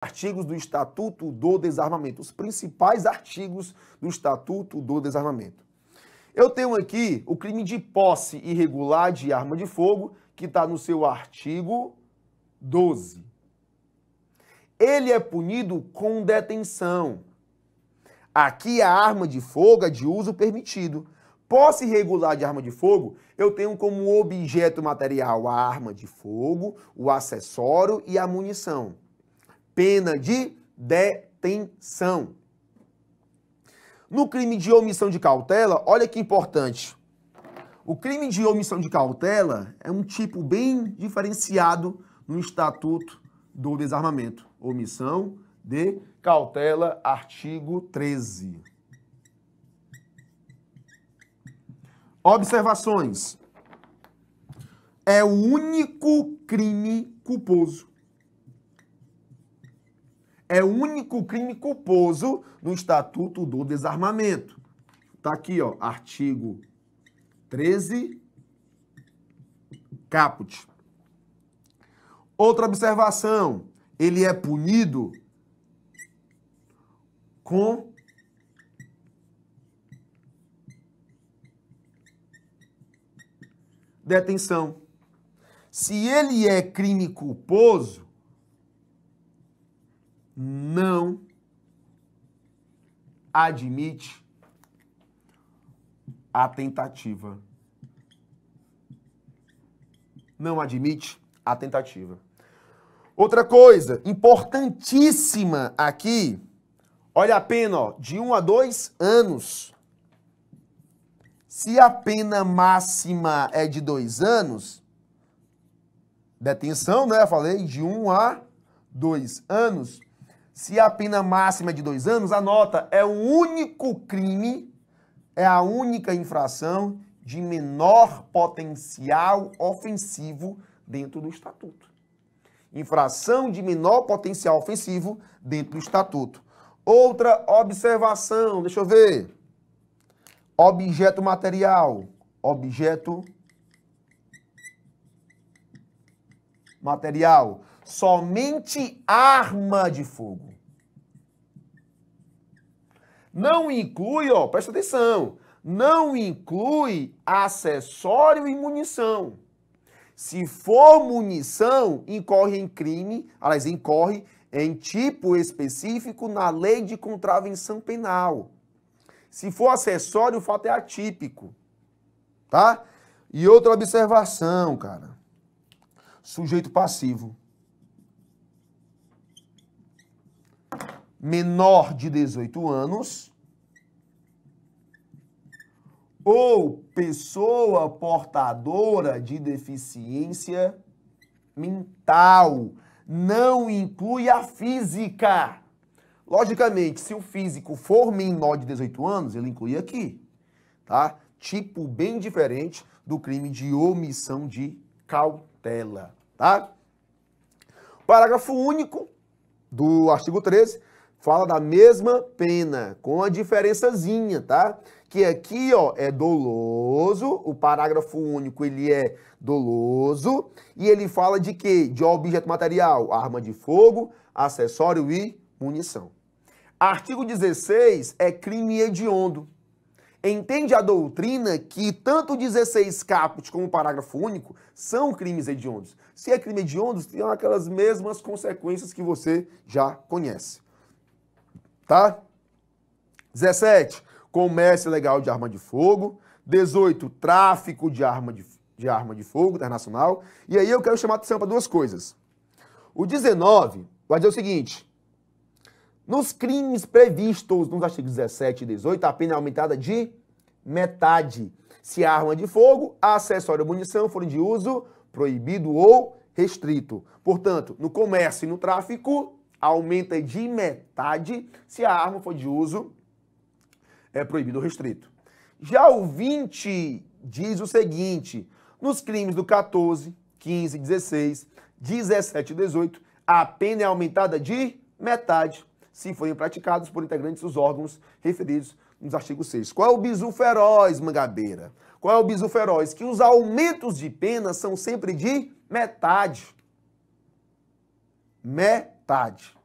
artigos do Estatuto do Desarmamento, os principais artigos do Estatuto do Desarmamento. Eu tenho aqui o crime de posse irregular de arma de fogo, que está no seu artigo 12. Ele é punido com detenção. Aqui é a arma de fogo é de uso permitido. Posse irregular de arma de fogo, eu tenho como objeto material a arma de fogo, o acessório e a munição pena de detenção. No crime de omissão de cautela, olha que importante. O crime de omissão de cautela é um tipo bem diferenciado no Estatuto do Desarmamento. Omissão de cautela, artigo 13. Observações. É o único crime culposo é o único crime culposo no Estatuto do Desarmamento. Tá aqui, ó, artigo 13, caput. Outra observação, ele é punido com detenção. Se ele é crime culposo, não admite a tentativa. Não admite a tentativa. Outra coisa importantíssima aqui, olha a pena, ó, de um a dois anos. Se a pena máxima é de dois anos, detenção, né? Eu falei de um a dois anos. Se a pena máxima é de dois anos, a nota é o único crime, é a única infração de menor potencial ofensivo dentro do estatuto. Infração de menor potencial ofensivo dentro do estatuto. Outra observação, deixa eu ver. Objeto material. Objeto material somente arma de fogo. Não inclui, ó, presta atenção, não inclui acessório e munição. Se for munição, incorre em crime, aliás, incorre em tipo específico na lei de contravenção penal. Se for acessório, o fato é atípico. Tá? E outra observação, cara. Sujeito passivo. menor de 18 anos ou pessoa portadora de deficiência mental. Não inclui a física. Logicamente, se o físico for menor de 18 anos, ele inclui aqui, tá? Tipo bem diferente do crime de omissão de cautela, tá? Parágrafo único do artigo 13 fala da mesma pena, com a diferençazinha, tá? Que aqui, ó, é doloso, o parágrafo único, ele é doloso, e ele fala de quê? De objeto material, arma de fogo, acessório e munição. Artigo 16 é crime hediondo. Entende a doutrina que tanto 16 caput como o parágrafo único são crimes hediondos. Se é crime hediondo, tem aquelas mesmas consequências que você já conhece tá? 17, comércio ilegal de arma de fogo. 18, tráfico de arma de, de arma de fogo internacional. E aí eu quero chamar a atenção para duas coisas. O 19 vai dizer o seguinte: nos crimes previstos nos artigos 17 e 18, a pena é aumentada de metade. Se a arma de fogo, acessório ou munição forem de uso proibido ou restrito. Portanto, no comércio e no tráfico, aumenta de metade se a arma for de uso é proibido ou restrito. Já o 20 diz o seguinte: nos crimes do 14, 15, 16, 17 e 18, a pena é aumentada de metade se forem praticados por integrantes dos órgãos referidos nos artigos 6. Qual é o bisu feroz, Mangabeira? Qual é o bisu feroz? Que os aumentos de pena são sempre de metade. Metade vontade.